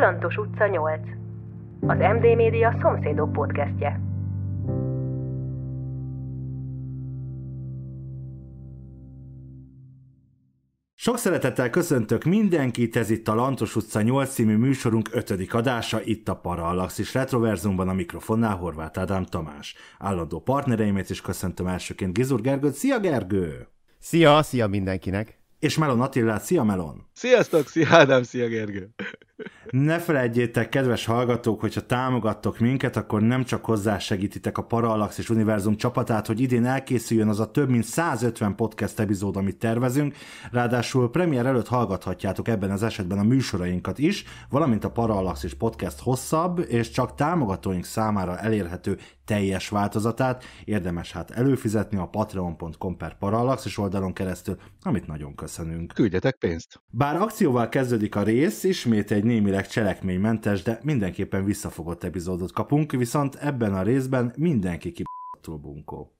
Kalantos utca 8. Az MD Média szomszédok podcastje. Sok szeretettel köszöntök mindenkit, ez itt a Lantos utca 8 című műsorunk ötödik adása, itt a és Retroverzumban a mikrofonnál Horváth Ádám Tamás. Állandó partnereimet is köszöntöm elsőként Gizur Gergőt. Szia Gergő! Szia, szia mindenkinek! És Melon Attilát, szia Melon! Sziasztok, szia Ádám, szia Gergő! Ne felejtjétek, kedves hallgatók, hogyha támogattok minket, akkor nem csak hozzásegítitek a és Univerzum csapatát, hogy idén elkészüljön az a több mint 150 podcast epizód, amit tervezünk, ráadásul premier előtt hallgathatjátok ebben az esetben a műsorainkat is, valamint a és podcast hosszabb és csak támogatóink számára elérhető teljes változatát érdemes hát előfizetni a patreon.com per parallax és oldalon keresztül, amit nagyon köszönünk. Küldjetek pénzt! Bár akcióval kezdődik a rész, ismét egy némileg cselekménymentes, de mindenképpen visszafogott epizódot kapunk, viszont ebben a részben mindenki ki bunkó.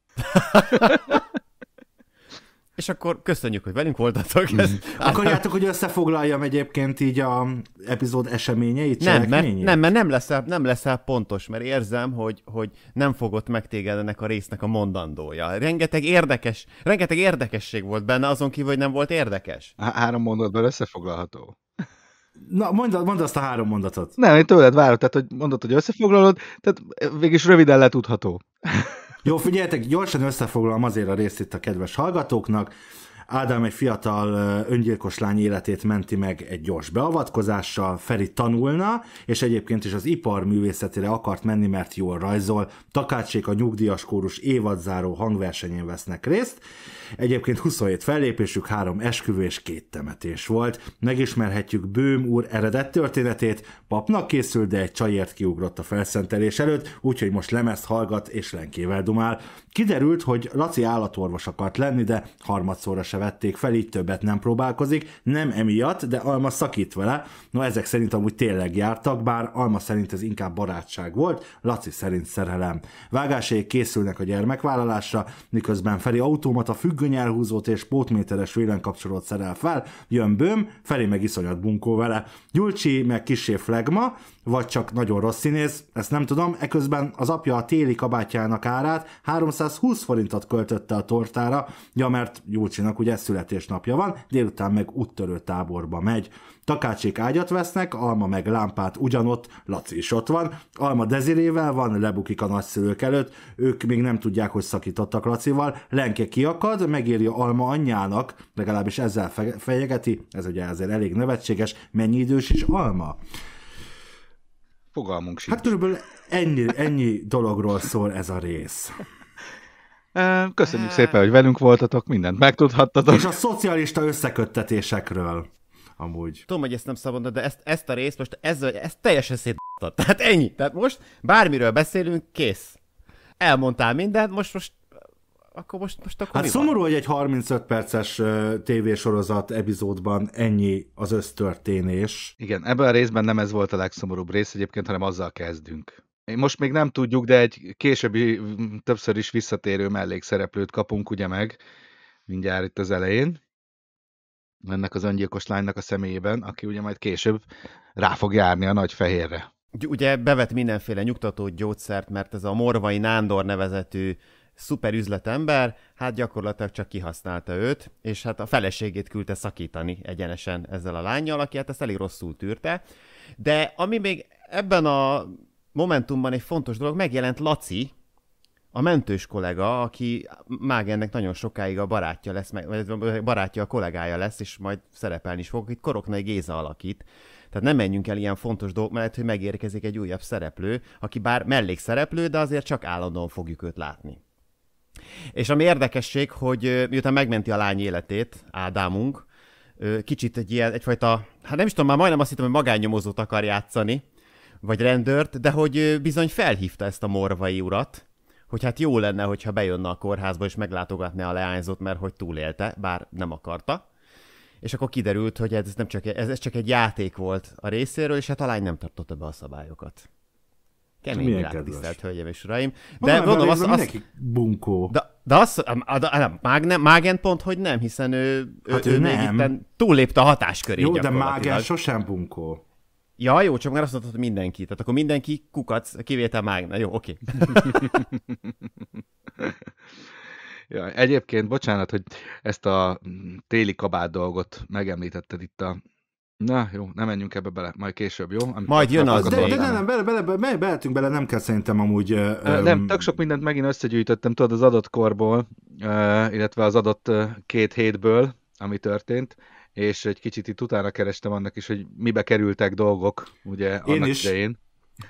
És akkor köszönjük, hogy velünk voltatok. Ezt. Hmm. Akarjátok, hogy összefoglaljam egyébként így a epizód eseményeit? Nem, mert, nem, mert nem, leszel, nem leszel pontos, mert érzem, hogy, hogy nem fogott meg téged ennek a résznek a mondandója. Rengeteg érdekes, rengeteg érdekesség volt benne, azon kívül, hogy nem volt érdekes. Há- három mondatban összefoglalható. Na, mondd, mondd azt a három mondatot. Nem, én tőled várok, tehát hogy mondod, hogy összefoglalod, tehát végig röviden letudható. Jó, figyeljetek, gyorsan összefoglalom azért a részt itt a kedves hallgatóknak. Ádám egy fiatal öngyilkos lány életét menti meg egy gyors beavatkozással, Feri tanulna, és egyébként is az iparművészetére akart menni, mert jól rajzol. Takácsék a nyugdíjas kórus évadzáró hangversenyén vesznek részt, Egyébként 27 fellépésük, három esküvő és két temetés volt. Megismerhetjük Bőm úr eredett történetét, papnak készült, de egy csajért kiugrott a felszentelés előtt, úgyhogy most lemezt hallgat és lenkével dumál. Kiderült, hogy Laci állatorvos akart lenni, de harmadszorra se vették fel, így többet nem próbálkozik, nem emiatt, de Alma szakít vele. No, ezek szerint amúgy tényleg jártak, bár Alma szerint ez inkább barátság volt, Laci szerint szerelem. Vágáséig készülnek a gyermekvállalásra, miközben Feri automata függ gönyelhúzót és pótméteres vélenkapcsolót szerel fel, jön bőm, felé meg iszonyat bunkó vele. Gyulcsi meg kisé flegma, vagy csak nagyon rossz színész, ezt nem tudom, eközben az apja a téli kabátjának árát 320 forintot költötte a tortára, ja mert Gyulcsinak ugye születésnapja van, délután meg úttörő táborba megy. Takácsék ágyat vesznek, Alma meg lámpát ugyanott, Laci is ott van, Alma dezirével van, lebukik a nagyszülők előtt, ők még nem tudják, hogy szakítottak Lacival, Lenke kiakad, megírja Alma anyjának, legalábbis ezzel fejegeti, ez ugye azért elég nevetséges, mennyi idős is Alma? Fogalmunk sincs. Hát körülbelül ennyi, ennyi dologról szól ez a rész. Köszönjük szépen, hogy velünk voltatok, mindent megtudhattatok. És a szocialista összeköttetésekről amúgy. Tudom, hogy ezt nem szabad, de ezt, ezt a részt most ezzel, ezt teljesen szét Tehát ennyi. Tehát most bármiről beszélünk, kész. Elmondtál mindent, most, most akkor most, most akkor hát szomorú, van? hogy egy 35 perces tévésorozat epizódban ennyi az össztörténés. Igen, ebben a részben nem ez volt a legszomorúbb rész egyébként, hanem azzal kezdünk. Most még nem tudjuk, de egy későbbi, többször is visszatérő mellékszereplőt kapunk ugye meg, mindjárt itt az elején ennek az öngyilkos lánynak a személyében, aki ugye majd később rá fog járni a nagy fehérre. Ugye bevet mindenféle nyugtató gyógyszert, mert ez a Morvai Nándor nevezetű szuper üzletember, hát gyakorlatilag csak kihasználta őt, és hát a feleségét küldte szakítani egyenesen ezzel a lányjal, aki hát ezt elég rosszul tűrte. De ami még ebben a momentumban egy fontos dolog, megjelent Laci, a mentős kollega, aki Mágennek nagyon sokáig a barátja lesz, vagy barátja a kollégája lesz, és majd szerepelni is fog, itt Koroknai Géza alakít. Tehát nem menjünk el ilyen fontos dolgok mellett, hogy megérkezik egy újabb szereplő, aki bár mellékszereplő, de azért csak állandóan fogjuk őt látni. És ami érdekesség, hogy miután megmenti a lány életét, Ádámunk, kicsit egy ilyen, egyfajta, hát nem is tudom, már majdnem azt hittem, hogy magánnyomozót akar játszani, vagy rendőrt, de hogy bizony felhívta ezt a morvai urat, hogy hát jó lenne, hogyha bejönne a kórházba és meglátogatná a leányzót, mert hogy túlélte, bár nem akarta. És akkor kiderült, hogy ez, nem csak, ez, ez csak egy játék volt a részéről, és hát a lány nem tartotta be a szabályokat. Kemény Milyen világ, tisztelt hölgyem és uraim. De Magán gondolom, az... az bunkó. De, de az... a, de, a, a, a mágen pont, hogy nem, hiszen ő, hát ő, ő, ő nem. túllépte a hatáskörét Jó, de mágen sosem bunkó. Ja, jó, csak már azt mondtad, hogy mindenki. Tehát akkor mindenki kukac, kivétel Mágna. Jó, oké. Okay. ja, egyébként, bocsánat, hogy ezt a mm, téli kabát dolgot megemlítetted itt a Na jó, nem menjünk ebbe bele, majd később, jó? Amikor majd jön az. De, de nem, nem, bele, bele, bele, bele, bele, nem kell szerintem amúgy... Uh, nem, tök sok mindent megint összegyűjtöttem, tudod, az adott korból, uh, illetve az adott két hétből, ami történt, és egy kicsit itt utána kerestem annak is, hogy mibe kerültek dolgok, ugye, annak is. idején.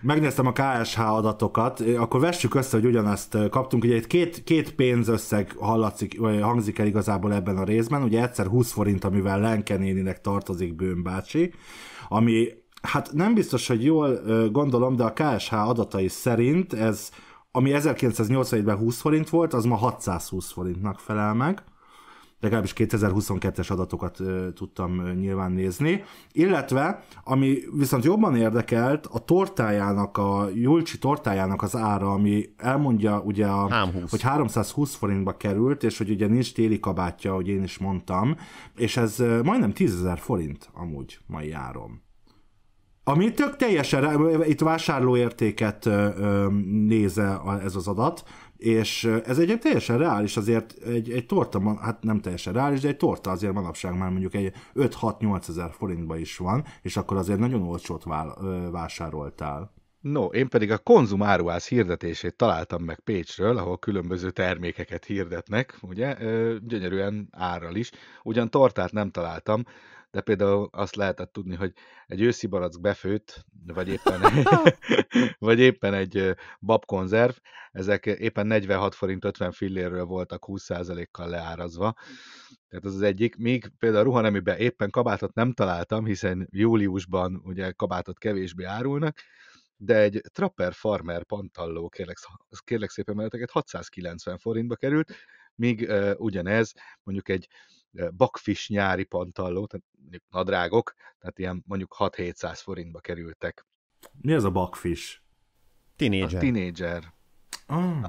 Megnéztem a KSH adatokat, akkor vessük össze, hogy ugyanazt kaptunk. Ugye itt két, két pénzösszeg hallatszik, vagy hangzik el igazából ebben a részben, ugye egyszer 20 forint, amivel Lenke néninek tartozik Bőn bácsi, ami hát nem biztos, hogy jól gondolom, de a KSH adatai szerint ez, ami 1987-ben 20 forint volt, az ma 620 forintnak felel meg legalábbis 2022-es adatokat tudtam nyilván nézni, illetve ami viszont jobban érdekelt, a tortájának, a Julcsi tortájának az ára, ami elmondja ugye, a, hogy 320 forintba került, és hogy ugye nincs téli kabátja, hogy én is mondtam, és ez majdnem ezer forint amúgy mai áron. Ami tök teljesen, itt vásárlóértéket néze ez az adat, és ez egyébként teljesen reális, azért egy, egy torta, hát nem teljesen reális, de egy torta azért manapság már mondjuk egy 5-6-8 ezer forintba is van, és akkor azért nagyon olcsót vál, vásároltál. No, én pedig a Konzum áruház hirdetését találtam meg Pécsről, ahol különböző termékeket hirdetnek, ugye, gyönyörűen árral is. Ugyan tortát nem találtam, de például azt lehetett tudni, hogy egy őszi barack befőtt, vagy éppen, egy, vagy éppen egy babkonzerv, ezek éppen 46 forint 50 fillérről voltak 20%-kal leárazva. Tehát ez az egyik. Míg például a ruhanemiben éppen kabátot nem találtam, hiszen júliusban ugye kabátot kevésbé árulnak, de egy Trapper Farmer pantalló, kérlek, kérlek szépen meleteket, 690 forintba került, míg uh, ugyanez mondjuk egy bakfis nyári pantalló, tehát mondjuk nadrágok, tehát ilyen mondjuk 6-700 forintba kerültek. Mi az a bakfis? Tinédzser. A tinédzser. Oh.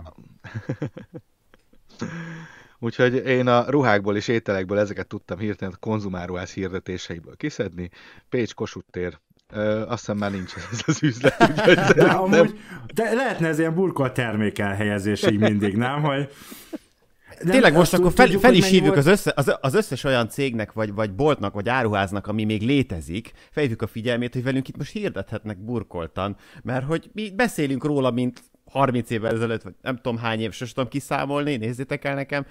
Úgyhogy én a ruhákból és ételekből ezeket tudtam hirtelen konzumáruház hirdetéseiből kiszedni. Pécs Kossuth tér. Ö, azt hiszem már nincs ez az üzlet. Úgyhogy de, amúgy, de lehetne ez ilyen burkolt termék így mindig, nem? Hogy de Tényleg most akkor fel, tudjuk, fel is hívjuk az, össze, az, az összes olyan cégnek, vagy, vagy boltnak, vagy áruháznak, ami még létezik, felhívjuk a figyelmét, hogy velünk itt most hirdethetnek burkoltan, mert hogy mi beszélünk róla, mint 30 évvel ezelőtt, vagy nem tudom hány év, sosem tudom kiszámolni, nézzétek el nekem,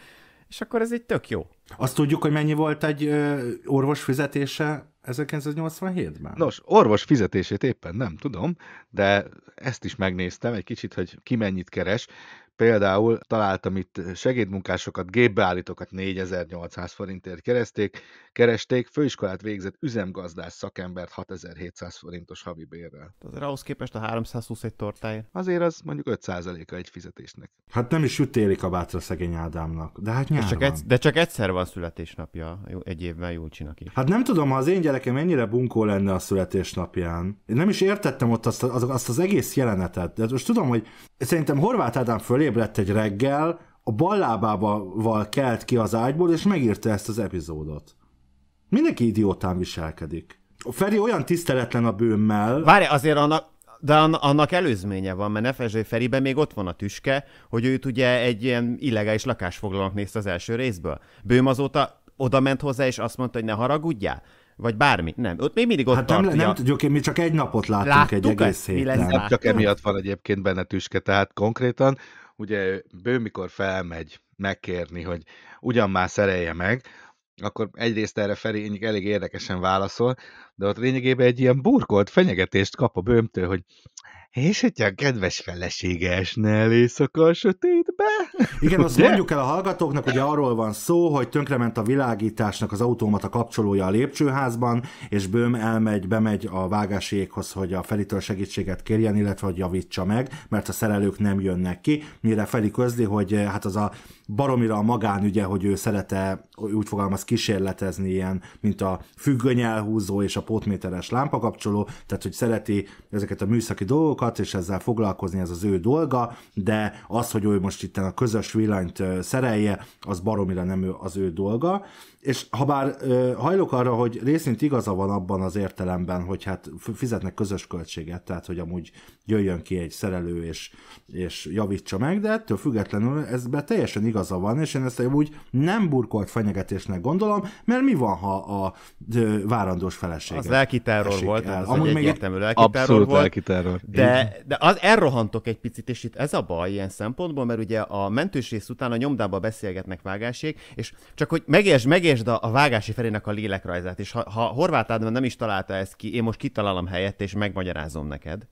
és akkor ez egy tök jó. Azt tudjuk, hogy mennyi volt egy ö, orvos fizetése 1987-ben? Nos, orvos fizetését éppen nem tudom, de ezt is megnéztem egy kicsit, hogy ki mennyit keres. Például találtam itt segédmunkásokat, gépbeállítókat 4800 forintért keresték, keresték, főiskolát végzett üzemgazdás szakembert 6700 forintos havi bérrel. Hát azért ahhoz képest a 321 tortáért. Azért az mondjuk 5%-a egy fizetésnek. Hát nem is jut a bátra szegény Ádámnak, de hát nyár De csak, egy, de csak egyszer van születésnapja egy évben Julcsinak is. Hát nem tudom, ha az én gyerekem ennyire bunkó lenne a születésnapján. Én nem is értettem ott azt, azt, azt az egész jelenetet, de most tudom, hogy szerintem Horváth Ádám fölé fölébredt egy reggel, a ballábával kelt ki az ágyból, és megírta ezt az epizódot. Mindenki idiótán viselkedik. A Feri olyan tiszteletlen a bőmmel. Várj, azért annak, de annak előzménye van, mert ne felejtsd, hogy Feriben még ott van a tüske, hogy őt ugye egy ilyen illegális lakásfoglalónak nézte az első részből. Bőm azóta oda ment hozzá, és azt mondta, hogy ne haragudjál vagy bármi. Nem, ott még mindig ott hát tartja. nem, nem tudjuk, mi csak egy napot láttunk Láttuk egy egész héten. Nem csak emiatt van egyébként benne tüske, tehát konkrétan ugye ő mikor felmegy megkérni, hogy ugyan már szerelje meg, akkor egyrészt erre Feri elég érdekesen válaszol, de ott lényegében egy ilyen burkolt fenyegetést kap a bőmtől, hogy és hogyha a kedves felesége esne el éjszaka a sötétbe? Igen, azt De? mondjuk el a hallgatóknak, hogy arról van szó, hogy tönkrement a világításnak az automata kapcsolója a lépcsőházban, és Böhm elmegy, bemegy a vágásékhoz, hogy a Felitől segítséget kérjen, illetve hogy javítsa meg, mert a szerelők nem jönnek ki, mire Feli közli, hogy eh, hát az a baromira a magánügye, hogy ő szerete, úgy fogalmaz, kísérletezni ilyen, mint a függönyelhúzó és a pótméteres lámpakapcsoló, tehát hogy szereti ezeket a műszaki dolgokat, és ezzel foglalkozni ez az ő dolga, de az, hogy ő most itt a közös villanyt szerelje, az baromira nem az ő dolga. És ha bár hajlok arra, hogy részint igaza van abban az értelemben, hogy hát fizetnek közös költséget, tehát hogy amúgy jöjjön ki egy szerelő és, és javítsa meg, de ettől függetlenül ez be teljesen igaz igaza van, és én ezt úgy nem burkolt fenyegetésnek gondolom, mert mi van, ha a várandós feleség? Az lelki terror volt, el. az Amúgy még egyértelmű lelki terror volt. Lelki terror. De, de az elrohantok egy picit, és itt ez a baj ilyen szempontból, mert ugye a mentős rész után a nyomdába beszélgetnek vágásig, és csak hogy megértsd, megértsd a, a vágási felének a lélekrajzát, és ha, ha Horváth Ádám nem is találta ezt ki, én most kitalálom helyett, és megmagyarázom neked.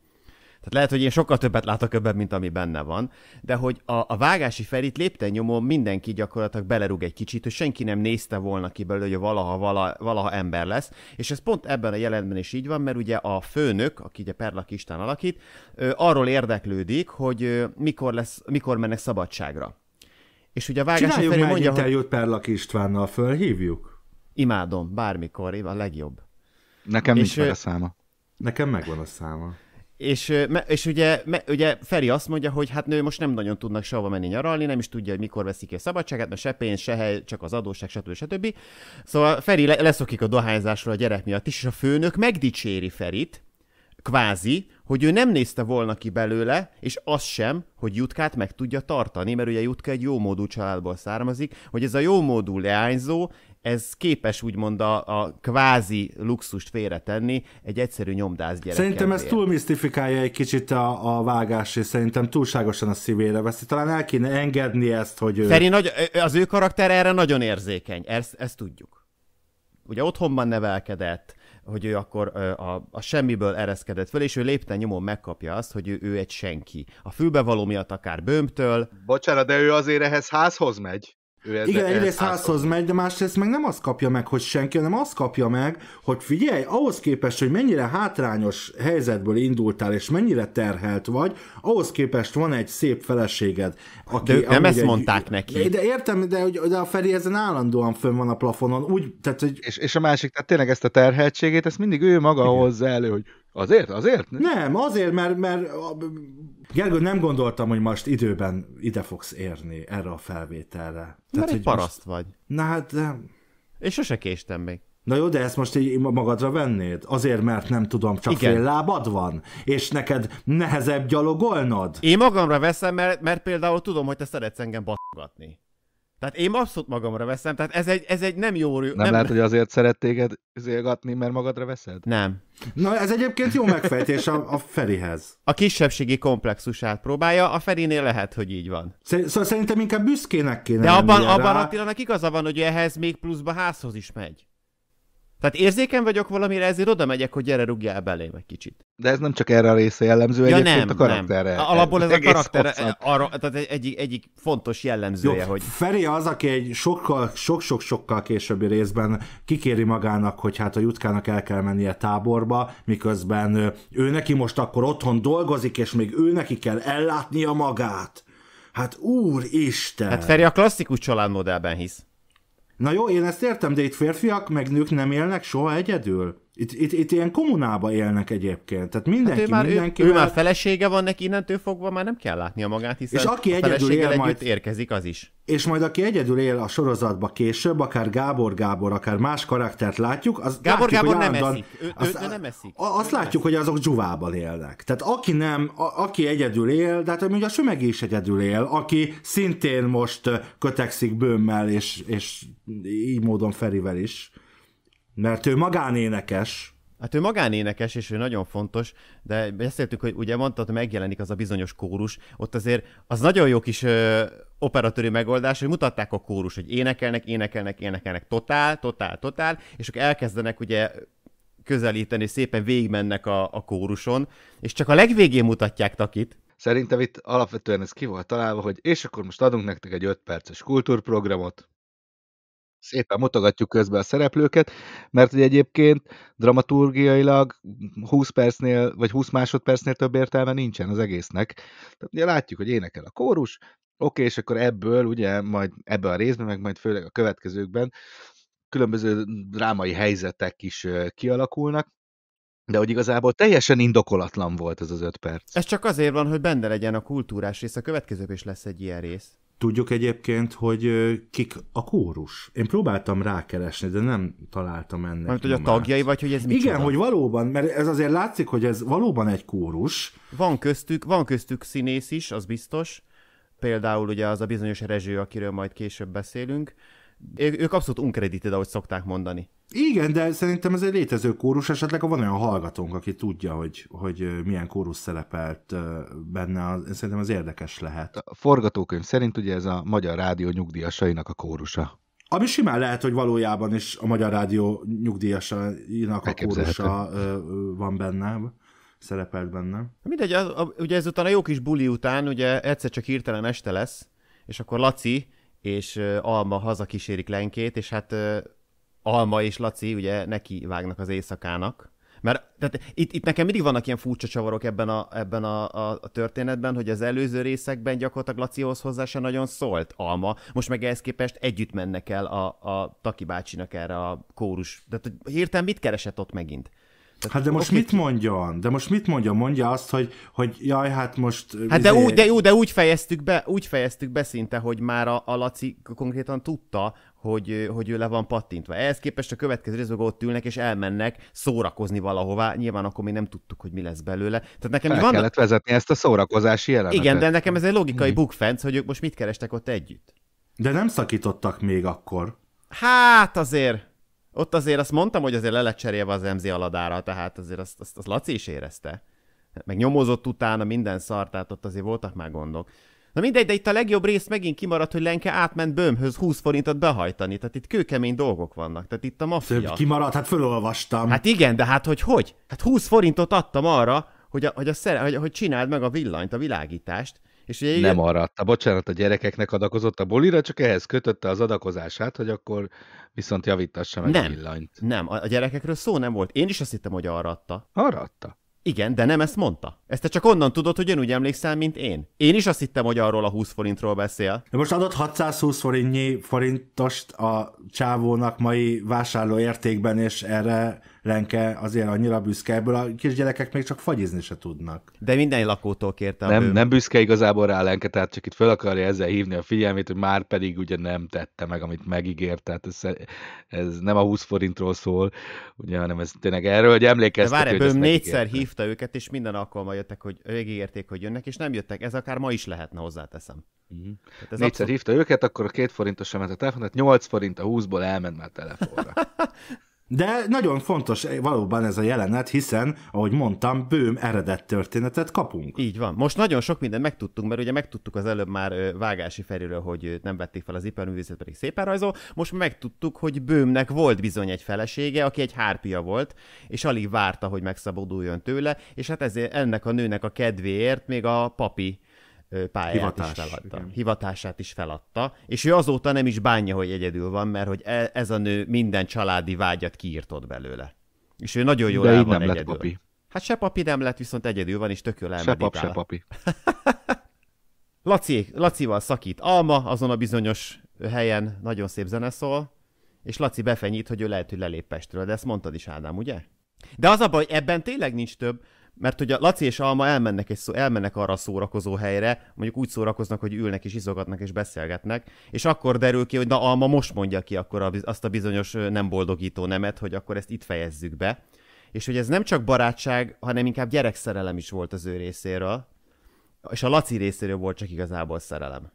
Tehát lehet, hogy én sokkal többet látok ebben, mint ami benne van, de hogy a, a vágási felit lépten nyomon mindenki gyakorlatilag belerúg egy kicsit, hogy senki nem nézte volna ki belőle, hogy valaha, vala, valaha ember lesz, és ez pont ebben a jelenben is így van, mert ugye a főnök, aki ugye Perla Kistán alakít, arról érdeklődik, hogy mikor, lesz, mikor mennek szabadságra. És ugye a vágási Csináljunk Feri mondja, egy interjút hogy... Istvánnal, fölhívjuk? Imádom, bármikor, a legjobb. Nekem és nincs meg a száma. Nekem megvan a száma. És, és ugye, ugye Feri azt mondja, hogy hát nő most nem nagyon tudnak sehova menni nyaralni, nem is tudja, hogy mikor veszik ki a szabadságát, mert se pénz, se hely, csak az adósság, stb. stb. Szóval Feri leszokik a dohányzásról a gyerek miatt is, és a főnök megdicséri Ferit, kvázi, hogy ő nem nézte volna ki belőle, és az sem, hogy Jutkát meg tudja tartani, mert ugye Jutka egy jómódú családból származik, hogy ez a jómódú leányzó, ez képes úgymond a, a kvázi luxust félretenni egy egyszerű nyomdász gyerek. Szerintem ez túl misztifikálja egy kicsit a, a vágás, és szerintem túlságosan a szívére veszi. Talán el kéne engedni ezt, hogy ő... Feri, nagy, az ő karakter erre nagyon érzékeny, ezt, ezt tudjuk. Ugye otthonban nevelkedett, hogy ő akkor a, a semmiből ereszkedett föl, és ő lépten nyomon megkapja azt, hogy ő, ő egy senki. A fülbevaló miatt akár bőmtől. Bocsánat, de ő azért ehhez házhoz megy. Ő ez Igen, egyrészt házhoz, házhoz megy, de másrészt meg nem azt kapja meg, hogy senki, hanem azt kapja meg, hogy figyelj, ahhoz képest, hogy mennyire hátrányos helyzetből indultál, és mennyire terhelt vagy, ahhoz képest van egy szép feleséged. Aki, de ők nem ezt egy, mondták neki. De értem, de, de a Feri ezen állandóan fönn van a plafonon. Úgy, tehát, hogy... és, és a másik, tehát tényleg ezt a terheltségét, ezt mindig ő maga Igen. hozza elő, hogy Azért? Azért? Nem, azért, mert, mert Gergő, nem gondoltam, hogy most időben ide fogsz érni erre a felvételre. Mert Tehát, egy hogy paraszt most... vagy. Na hát... De... És sose késtem még. Na jó, de ezt most így magadra vennéd? Azért, mert nem tudom, csak Igen. fél lábad van? És neked nehezebb gyalogolnod? Én magamra veszem, mert, mert például tudom, hogy te szeretsz engem baszogatni. Tehát én abszolút magamra veszem, tehát ez egy, ez egy nem jó... Nem, nem lehet, hogy azért szeret téged üzélgatni, mert magadra veszed? Nem. Na ez egyébként jó megfejtés a, a Ferihez. A kisebbségi komplexusát próbálja, a Ferinél lehet, hogy így van. Szer- szóval szerintem inkább büszkének kéne De abban, abban rá. igaza van, hogy ehhez még pluszba házhoz is megy. Tehát érzéken vagyok valamire, ezért oda megyek, hogy gyere, rúgjál belém egy kicsit. De ez nem csak erre a része jellemző, ja, egyébként nem, a karakterre. Nem. Alapból ez, ez a karakter arra, tehát egy, egy egyik fontos jellemzője, Jó, hogy... Feri az, aki egy sokkal, sok-sok-sokkal későbbi részben kikéri magának, hogy hát a jutkának el kell mennie táborba, miközben ő, ő neki most akkor otthon dolgozik, és még ő neki kell ellátnia magát. Hát úristen! Hát Feri a klasszikus családmodellben hisz. Na jó, én ezt értem, de itt férfiak meg nők nem élnek soha egyedül. Itt, itt, itt ilyen kommunába élnek egyébként, tehát mindenki hát ő már, mindenki. Ő, ő már felesége van neki, innentől fogva már nem kell látnia magát, hiszen és aki egyedül él majd, érkezik az is. És majd aki egyedül él a sorozatba később, akár Gábor Gábor, akár más karaktert látjuk, az Gábor látjuk, Gábor nem eszik. Ő, azt, ő nem eszik. Azt ő látjuk, eszik. hogy azok dzsuvában élnek. Tehát aki nem, a, aki egyedül él, de hát ugye a sömeg is egyedül él, aki szintén most kötekszik bőmmel, és, és így módon Ferivel is mert ő magánénekes, Hát ő magánénekes, és ő nagyon fontos, de beszéltük, hogy ugye mondtad, hogy megjelenik az a bizonyos kórus, ott azért az nagyon jó kis ö, operatőri megoldás, hogy mutatták a kórus, hogy énekelnek, énekelnek, énekelnek, totál, totál, totál, és ők elkezdenek ugye közelíteni, szépen végigmennek a, a kóruson, és csak a legvégén mutatják Takit, Szerintem itt alapvetően ez ki volt találva, hogy és akkor most adunk nektek egy 5 perces kultúrprogramot, szépen mutogatjuk közben a szereplőket, mert ugye egyébként dramaturgiailag 20 percnél, vagy 20 másodpercnél több értelme nincsen az egésznek. Tehát ugye látjuk, hogy énekel a kórus, oké, és akkor ebből, ugye majd ebben a részben, meg majd főleg a következőkben különböző drámai helyzetek is kialakulnak, de hogy igazából teljesen indokolatlan volt ez az öt perc. Ez csak azért van, hogy benne legyen a kultúrás rész, a következőben is lesz egy ilyen rész. Tudjuk egyébként, hogy kik a kórus. Én próbáltam rákeresni, de nem találtam ennek. Mert hogy a tagjai vagy, hogy ez mi? Igen, hogy valóban, mert ez azért látszik, hogy ez valóban egy kórus. Van köztük, van köztük színész is, az biztos. Például ugye az a bizonyos rezső, akiről majd később beszélünk. Ők, abszolút unkredited, ahogy szokták mondani. Igen, de szerintem ez egy létező kórus, esetleg van olyan hallgatónk, aki tudja, hogy, hogy milyen kórus szerepelt benne, szerintem az érdekes lehet. A forgatókönyv szerint ugye ez a Magyar Rádió nyugdíjasainak a kórusa. Ami simán lehet, hogy valójában is a Magyar Rádió nyugdíjasainak a kórusa van benne szerepelt benne. Mindegy, ugye ezután a jó kis buli után, ugye egyszer csak hirtelen este lesz, és akkor Laci és Alma haza kísérik Lenkét, és hát Alma és Laci ugye neki vágnak az éjszakának, mert tehát itt, itt nekem mindig vannak ilyen furcsa csavarok ebben, a, ebben a, a, a történetben, hogy az előző részekben gyakorlatilag Lacihoz hozzá se nagyon szólt Alma, most meg ehhez képest együtt mennek el a, a Taki bácsinak erre a kórus. Tehát hirtelen mit keresett ott megint? Tehát, hát de most okay. mit mondjon? De most mit mondja? Mondja azt, hogy, hogy jaj, hát most... Hát izé... de, úgy, de, jó, de úgy fejeztük be, úgy fejeztük be szinte, hogy már a, a Laci konkrétan tudta, hogy, hogy ő le van pattintva. Ehhez képest a következő részben ott ülnek és elmennek szórakozni valahová. Nyilván akkor még nem tudtuk, hogy mi lesz belőle. Tehát nekem El vannak... kellett vezetni ezt a szórakozási jelenetet. Igen, de nekem ez egy logikai mhm. bukfenc, hogy ők most mit kerestek ott együtt. De nem szakítottak még akkor. Hát azért, ott azért azt mondtam, hogy azért le lett cserélve az MZ aladára, tehát azért azt, azt, azt Laci is érezte. Meg nyomozott utána minden szart, tehát ott azért voltak már gondok. Na mindegy, de itt a legjobb rész megint kimaradt, hogy Lenke átment Böhmhöz 20 forintot behajtani, tehát itt kőkemény dolgok vannak, tehát itt a maffia. Több kimaradt, hát fölolvastam. Hát igen, de hát hogy hogy? Hát 20 forintot adtam arra, hogy, a, hogy, a szere, hogy, hogy csináld meg a villanyt, a világítást, és ugye, Nem arra adta, bocsánat, a gyerekeknek adakozott a bulira, csak ehhez kötötte az adakozását, hogy akkor viszont javítassa meg nem, a villanyt. Nem, a gyerekekről szó nem volt. Én is azt hittem, hogy arra adta. Arra adta. Igen, de nem ezt mondta. Ezt te csak onnan tudod, hogy én úgy emlékszel, mint én. Én is azt hittem, hogy arról a 20 forintról beszél. De most adott 620 forintnyi forintost a csávónak mai vásárlóértékben, és erre Lenke azért annyira büszke, ebből a kisgyerekek még csak fagyizni se tudnak. De minden lakótól kérte nem, bőm. nem büszke igazából rá Lenke, tehát csak itt fel akarja ezzel hívni a figyelmét, hogy már pedig ugye nem tette meg, amit megígért, tehát ez, ez nem a 20 forintról szól, ugye, hanem ez tényleg erről, hogy emlékeztek. De várj, bőm négyszer hívta őket, és minden alkalommal jöttek, hogy végigérték, hogy jönnek, és nem jöttek. Ez akár ma is lehetne, hozzáteszem. Mm-hmm. Négyszer abszolút... hívta őket, akkor a két sem ment a telefon, tehát 8 forint a 20-ból elment már telefonra. De nagyon fontos eh, valóban ez a jelenet, hiszen, ahogy mondtam, bőm eredett történetet kapunk. Így van. Most nagyon sok mindent megtudtunk, mert ugye megtudtuk az előbb már Vágási Feriről, hogy nem vették fel az iparművészet, pedig szépen rajzol. Most megtudtuk, hogy bőmnek volt bizony egy felesége, aki egy hárpia volt, és alig várta, hogy megszabaduljon tőle, és hát ezért ennek a nőnek a kedvéért még a papi pályát Hivatás, is feladta. Igen. Hivatását is feladta, és ő azóta nem is bánja, hogy egyedül van, mert hogy e- ez a nő minden családi vágyat kiírtott belőle. És ő nagyon jól De el van nem egyedül. Lett papi. Hát se papi nem lett, viszont egyedül van, és tök jól elmedik Se pap, se papi. Laci, Lacival szakít Alma, azon a bizonyos helyen nagyon szép zene szól, és Laci befenyít, hogy ő lehet, hogy lelép Pestről, de ezt mondtad is, Ádám, ugye? De az a baj, ebben tényleg nincs több, mert hogy a Laci és Alma elmennek, egy szó, elmennek arra a szórakozó helyre, mondjuk úgy szórakoznak, hogy ülnek és izogatnak és beszélgetnek, és akkor derül ki, hogy na Alma most mondja ki akkor azt a bizonyos nem boldogító nemet, hogy akkor ezt itt fejezzük be. És hogy ez nem csak barátság, hanem inkább gyerekszerelem is volt az ő részéről, és a Laci részéről volt csak igazából szerelem.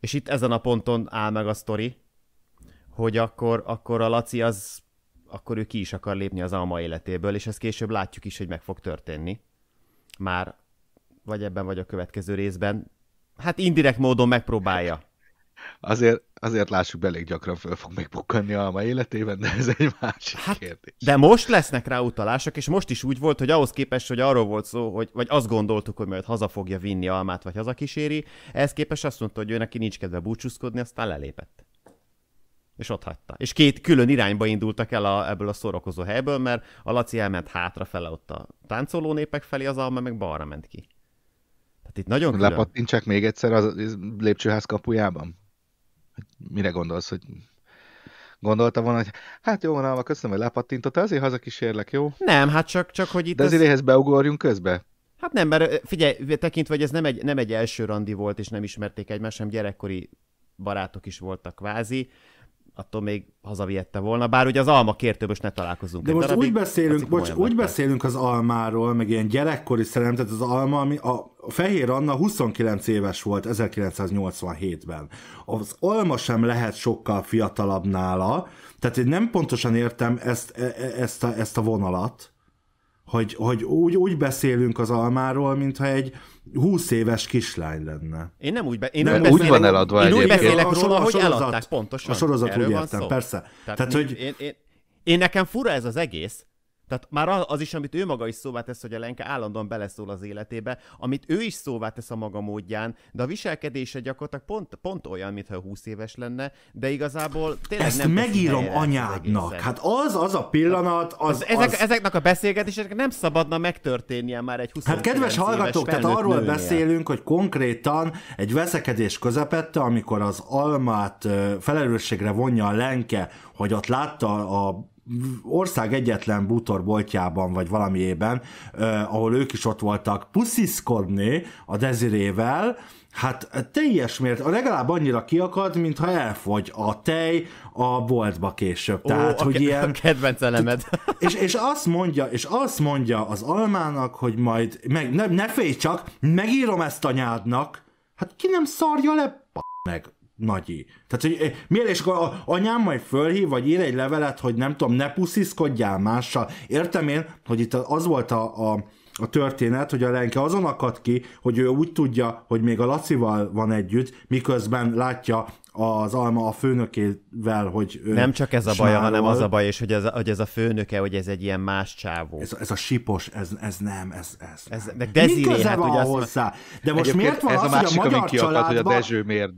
És itt ezen a ponton áll meg a sztori, hogy akkor, akkor a Laci az akkor ő ki is akar lépni az alma életéből, és ezt később látjuk is, hogy meg fog történni. Már vagy ebben, vagy a következő részben. Hát indirekt módon megpróbálja. Azért, azért lássuk, elég gyakran föl fog megbukkanni a alma életében, de ez egy másik hát, kérdés. De most lesznek rá utalások, és most is úgy volt, hogy ahhoz képest, hogy arról volt szó, hogy, vagy azt gondoltuk, hogy majd haza fogja vinni almát, vagy haza kíséri, ehhez képest azt mondta, hogy ő neki nincs kedve búcsúzkodni, aztán lelépett és ott hagyta. És két külön irányba indultak el a, ebből a szórakozó helyből, mert a Laci elment hátrafele ott a táncoló népek felé, az Alma meg balra ment ki. Tehát itt nagyon külön. Lepattintsák még egyszer a lépcsőház kapujában? Mire gondolsz, hogy gondolta volna, hogy hát jó van, Alma, köszönöm, hogy lepattintott, azért kísérlek, jó? Nem, hát csak, csak hogy itt... De az ez... beugorjunk közbe? Hát nem, mert figyelj, tekintve, hogy ez nem egy, nem egy első randi volt, és nem ismerték egymást, hanem gyerekkori barátok is voltak kvázi attól még hazaviette volna, bár ugye az alma most ne találkozunk. De most úgy beszélünk, bocs, úgy beszélünk az almáról, meg ilyen gyerekkori szerelem, tehát az alma, ami a Fehér Anna 29 éves volt 1987-ben. Az alma sem lehet sokkal fiatalabb nála, tehát én nem pontosan értem ezt, e, e, ezt, a, ezt a vonalat, hogy, hogy úgy, úgy beszélünk az almáról, mintha egy 20 éves kislány lenne. Én nem úgy, be, én nem, úgy, beszélek, úgy van eladva én úgy beszélek a róla, a hogy sorozat, eladták, pontosan. A sorozat Erről úgy értem, persze. Tehát, Tehát hogy... Én, én, én, nekem fura ez az egész, tehát már az is, amit ő maga is szóvá tesz, hogy a lenke állandóan beleszól az életébe, amit ő is szóvá tesz a maga módján, de a viselkedése gyakorlatilag pont, pont olyan, mintha 20 éves lenne, de igazából tényleg Ezt nem megírom anyádnak. Hát az, az a pillanat, az, az, ezek, az... Ezeknek a beszélgetéseknek nem szabadna megtörténnie már egy 20 Hát kedves hallgatók, tehát arról nőnie. beszélünk, hogy konkrétan egy veszekedés közepette, amikor az almát felelősségre vonja a Lenke, hogy ott látta a ország egyetlen bútorboltjában, vagy valamiében, eh, ahol ők is ott voltak pusziszkodni a dezirével, hát teljes mért, legalább annyira kiakad, mintha elfogy a tej a boltba később. Ó, Tehát, a hogy ke- ilyen... A kedvenc elemed. És, és, azt mondja, és azt mondja az almának, hogy majd, meg, ne, ne félj csak, megírom ezt anyádnak, hát ki nem szarja le, meg nagyi. Tehát, hogy eh, miért, és akkor a, anyám majd fölhív, vagy ír egy levelet, hogy nem tudom, ne pusziszkodjál mással. Értem én, hogy itt az volt a, a a történet, hogy a Lenke azon akad ki, hogy ő úgy tudja, hogy még a Lacival van együtt, miközben látja az Alma a főnökével, hogy Nem csak ez a baja, smárol. hanem az a baj, és hogy ez, a, hogy ez a főnöke, hogy ez egy ilyen más csávó. Ez, ez a sipos, ez, ez nem, ez... ez, ez nem. De deziré, Mi hát, van ugye hozzá? de most miért van ez az, a másik, hogy a magyar családban... hogy a Dezső miért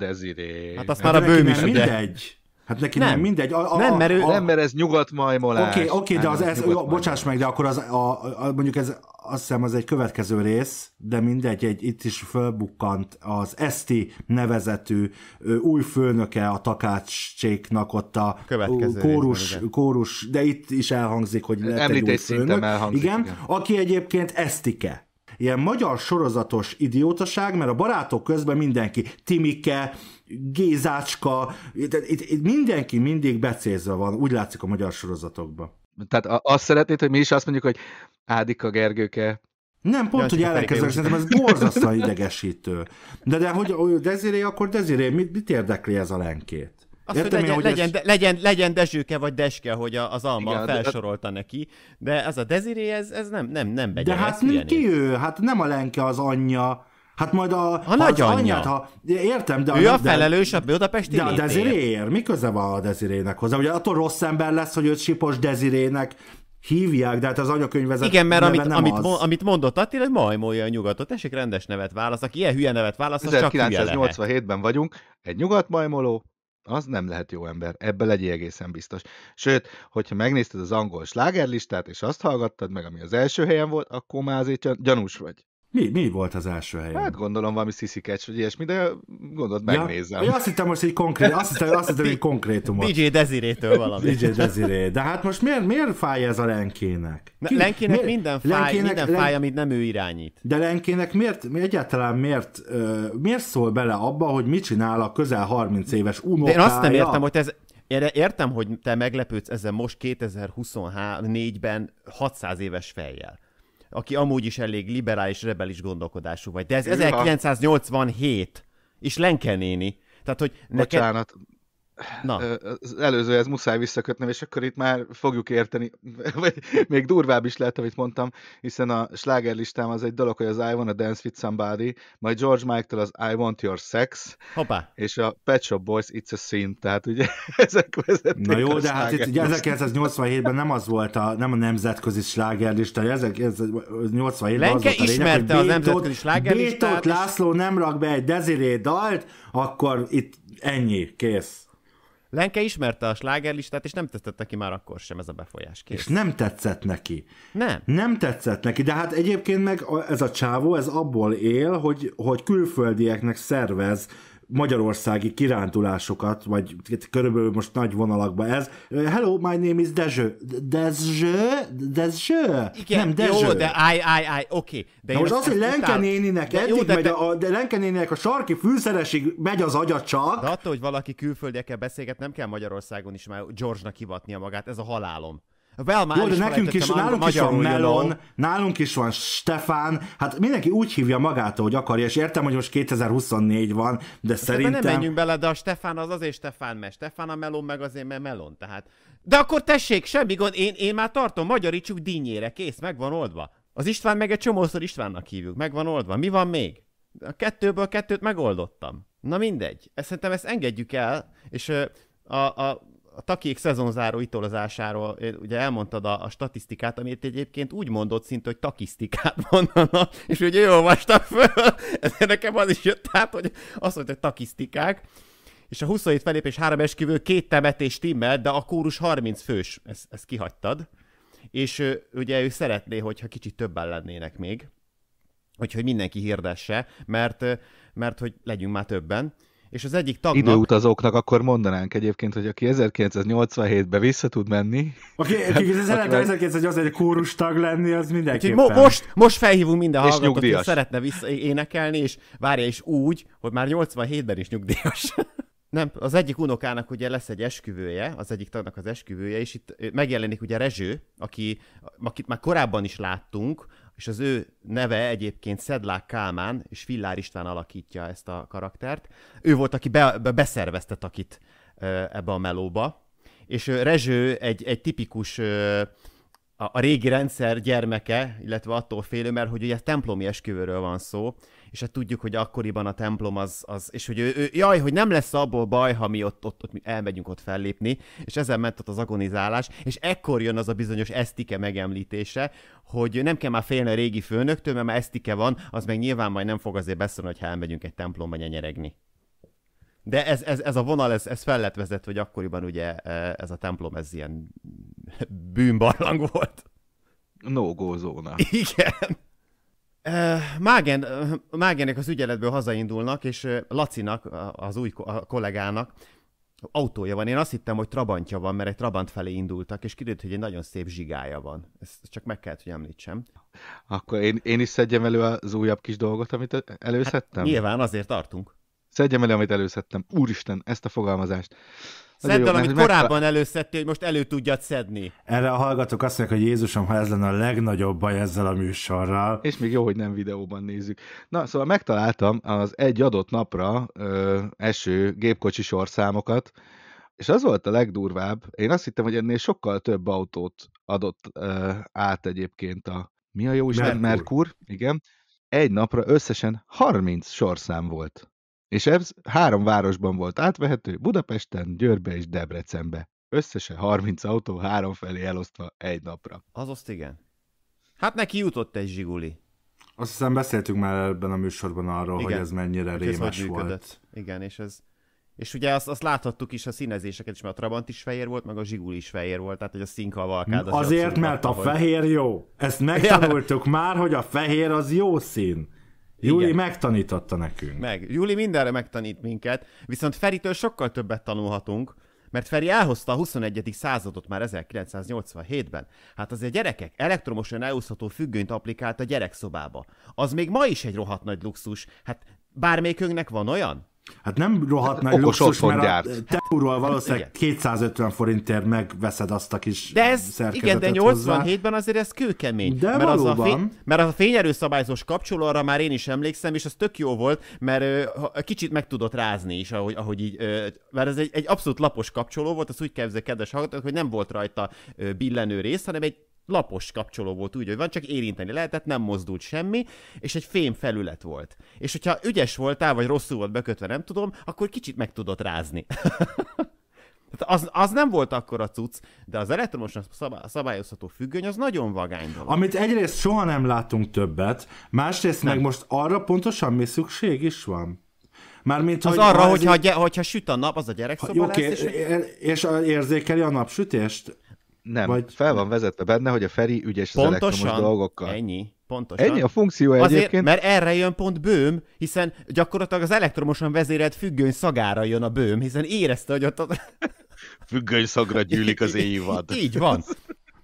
Hát azt már a hát bőm is mindegy. Hát neki nem, nem mindegy. A, a, nem, mert ő, a, nem, mert ez nyugat majmolás. Oké, okay, okay, de az, ez, ez bocsáss meg, de akkor az, a, a, mondjuk ez, azt hiszem az egy következő rész, de mindegy, egy, itt is fölbukkant az Eszti nevezetű ő, új főnöke a takácséknak ott a következő kórus, részben, kórus, de itt is elhangzik, hogy lehet egy új főnök. Elhangzik, igen, igen, aki egyébként Esztike ilyen magyar sorozatos idiótaság, mert a barátok közben mindenki Timike, Gézácska, itt, itt, itt mindenki mindig becézve van, úgy látszik a magyar sorozatokban. Tehát azt szeretnéd, hogy mi is azt mondjuk, hogy Ádika Gergőke, nem, pont, hogy ellenkezőleg szerintem ez borzasztóan idegesítő. De, de hogy Deziré, akkor Deziré, mit, mit érdekli ez a lenkét? Azt, Értem hogy, legyen, én, hogy legyen, ez... legyen, legyen Dezsőke vagy Deske, hogy az Alma Igen, felsorolta de... neki, de ez a Deziré, ez, ez nem, nem, nem begy. De hát ki ő? Hát nem a Lenke az anyja, Hát majd a, a ha nagyanyja. Anyját, ha, értem, de... Ő a, a felelős a budapesti De a Deziréért, mi köze van a Dezirének hozzá? Ugye attól rossz ember lesz, hogy őt Sipos Dezirének hívják, de hát az anyakönyvezet Igen, mert amit, nem amit, az. amit mondott Attila, hogy majmolja a nyugatot. Tessék rendes nevet válasz, aki ilyen hülye nevet válasz, az 1987-ben vagyunk, egy nyugat majmoló, az nem lehet jó ember, ebben legyél egészen biztos. Sőt, hogyha megnézted az angol slágerlistát, és azt hallgattad meg, ami az első helyen volt, akkor már azért gyanús vagy. Mi, mi volt az első hely? Hát gondolom valami sziszikecs, vagy ilyesmi, de gondolt megnézem. Ja, azt hittem most egy konkrét, azt hittem, azt hittem egy konkrétumot. DJ Desirétől valami. DJ Desiré. De hát most miért, miért fáj ez a Lenkének? Ki, lenkének miért, minden fáj, lenkének, minden fáj, amit nem ő irányít. De Lenkének miért, egyáltalán miért, miért szól bele abba, hogy mit csinál a közel 30 éves unokája? De én azt nem értem, hogy ez, értem, hogy te meglepődsz ezzel most 2024 ben 600 éves fejjel aki amúgy is elég liberális, rebelis gondolkodású vagy. De ez Üha. 1987, és Lenke néni. Tehát, hogy neked... Bocsánat, Na. az előzőhez muszáj visszakötnem, és akkor itt már fogjuk érteni, vagy még durvább is lehet, amit mondtam, hiszen a slágerlistám az egy dolog, hogy az I Wanna Dance With Somebody, majd George Michael az I Want Your Sex, Hoppá. és a Pet Shop Boys It's a Sin, tehát ugye ezek vezetnek Na jó, de hát itt ugye 1987-ben nem az volt a, nem a nemzetközi slágerlista, ezek, ez 87-ben Lenke az volt a lényeg, ismerte a nemzetközi slágerlistát. Bétót László nem rak be egy Desiree dalt, akkor itt ennyi, kész. Lenke ismerte a slágerlistát, és nem tetszett ki már akkor sem ez a befolyás. Kész. És nem tetszett neki. Nem. Nem tetszett neki, de hát egyébként meg ez a csávó, ez abból él, hogy, hogy külföldieknek szervez magyarországi kirándulásokat, vagy körülbelül most nagy vonalakban ez. Hello, my name is Dezső. Dezső? Dezső? Igen, nem Dezső. Jó, de állj, állj, állj, oké. Okay. De most az, hogy Lenke néninek de eddig jó, de a, de Lenke néninek a sarki fűszeresig megy az agya csak. De attól, hogy valaki külföldiekkel beszélget, nem kell Magyarországon is már George-nak hivatnia magát, ez a halálom. Well, már Jó, de is nekünk is, nálunk is van Melon, nálunk is van Stefán, hát mindenki úgy hívja magát, hogy akarja, és értem, hogy most 2024 van, de Most hát szerintem... Nem menjünk bele, de a Stefán az azért Stefán, mert Stefán a Melon, meg azért, mert Melon, tehát... De akkor tessék, semmi gond, én, én már tartom, magyarítsuk dinnyére, kész, meg van oldva. Az István meg egy csomószor Istvánnak hívjuk, meg van oldva. Mi van még? A kettőből kettőt megoldottam. Na mindegy, ezt szerintem ezt engedjük el, és a, a a takék szezonzáró itolozásáról ugye elmondtad a, a statisztikát, amit egyébként úgy mondott szinte, hogy takisztikát mondanak, és ugye jól olvastam föl, nekem az is jött át, hogy azt mondta, hogy takisztikák, és a 27 felépés három esküvő két temetés timmel, de a kórus 30 fős, ezt, ezt kihagytad, és ugye ő szeretné, hogyha kicsit többen lennének még, hogy mindenki hirdesse, mert, mert hogy legyünk már többen, és az egyik tagnak... Időutazóknak akkor mondanánk egyébként, hogy aki 1987-ben vissza tud menni... Aki, aki 1987 egy kórus tag lenni, az mindenképpen... Mo- most, most felhívunk minden hallgatót, aki szeretne vissza énekelni, és várja is úgy, hogy már 87-ben is nyugdíjas. Nem, az egyik unokának ugye lesz egy esküvője, az egyik tagnak az esküvője, és itt megjelenik ugye Rezső, aki, akit már korábban is láttunk, és az ő neve egyébként Szedlák Kálmán, és Villár István alakítja ezt a karaktert. Ő volt, aki be, be, beszervezte akit ebbe a melóba, és Rezső egy, egy tipikus a, a régi rendszer gyermeke, illetve attól félő, mert hogy ugye templomi esküvőről van szó, és hát tudjuk, hogy akkoriban a templom az, az és hogy ő, ő, jaj, hogy nem lesz abból baj, ha mi ott, ott, ott mi elmegyünk ott fellépni, és ezen ment ott az agonizálás, és ekkor jön az a bizonyos esztike megemlítése, hogy nem kell már félni a régi főnöktől, mert már esztike van, az meg nyilván majd nem fog azért beszélni, hogy elmegyünk egy templomba nyenyeregni. De ez, ez, ez a vonal, ez, ez fel lett vezetve, hogy akkoriban ugye e, ez a templom, ez ilyen bűnbarlang volt. No-go zóna. Igen. Mágen, Mágenek az ügyeletből hazaindulnak, és Lacinak, az új kollégának autója van. Én azt hittem, hogy Trabantja van, mert egy Trabant felé indultak, és kiderült, hogy egy nagyon szép zsigája van. Ezt csak meg kellett, hogy említsem. Akkor én, én is szedjem elő az újabb kis dolgot, amit előszedtem? Hát, nyilván, azért tartunk. Szedjem elő, amit előszedtem. Úristen, ezt a fogalmazást. Szedd el, amit korábban megtal... előszedtél, hogy most elő tudjad szedni. Erre a hallgatók azt mondják, hogy Jézusom, ha ez lenne a legnagyobb baj ezzel a műsorral. És még jó, hogy nem videóban nézzük. Na, szóval megtaláltam az egy adott napra ö, eső gépkocsi sorszámokat, és az volt a legdurvább, én azt hittem, hogy ennél sokkal több autót adott ö, át egyébként a, mi a jó Isten, Merkur. Merkur, igen. Egy napra összesen 30 sorszám volt. És ez három városban volt átvehető, Budapesten, Győrbe és Debrecenbe. Összesen 30 autó három felé elosztva egy napra. Az azt igen. Hát neki jutott egy zsiguli. Azt hiszem beszéltünk már ebben a műsorban arról, igen. hogy ez mennyire hogy rémes ez volt. Igen, és ez... És ugye azt, azt láthattuk is a színezéseket is, mert a Trabant is fehér volt, meg a Zsiguli is fehér volt, tehát hogy a színkavalkád az Azért, mert a fehér jó. Ezt megtanultuk ja. már, hogy a fehér az jó szín. Júli Igen. megtanította nekünk. Meg. Júli mindenre megtanít minket, viszont Feritől sokkal többet tanulhatunk, mert Feri elhozta a 21. századot már 1987-ben. Hát azért gyerekek, elektromosan elúszható függönyt applikált a gyerekszobába. Az még ma is egy rohadt nagy luxus. Hát bármelyikünknek van olyan? Hát nem rohadt hát, luxus, mert gyárt. a euróval valószínűleg igen. 250 forintért megveszed azt a kis De ez, igen, de 87-ben azért ez kőkemény. De mert valóban. Az a fény, mert az a fényerőszabályzós kapcsoló, arra már én is emlékszem, és az tök jó volt, mert uh, kicsit meg tudott rázni is, ahogy, ahogy így, uh, mert ez egy, egy abszolút lapos kapcsoló volt, az úgy képzelje, kedves hallgatók, hogy nem volt rajta uh, billenő rész, hanem egy lapos kapcsoló volt úgy, hogy van, csak érinteni lehetett, nem mozdult semmi, és egy fém felület volt. És hogyha ügyes voltál, vagy rosszul volt bekötve, nem tudom, akkor kicsit meg tudott rázni. az, az nem volt akkor a cucc, de az elektromosan szabályozható függöny az nagyon vagány dolog. Amit egyrészt soha nem látunk többet, másrészt nem. meg most arra pontosan mi szükség is van. Mármint, az hogy arra, hogyha, így... hogyha süt a nap, az a gyerek ha, lesz, és... és érzékeli a napsütést? Nem, Vagy... fel van vezetve benne, hogy a Feri ügyes Pontosan, az elektromos dolgokkal. ennyi. Pontosan. Ennyi a funkció Azért, egyébként. mert erre jön pont bőm, hiszen gyakorlatilag az elektromosan vezérelt függöny szagára jön a bőm, hiszen érezte, hogy ott... A... függöny szagra gyűlik az éjvad. Így van.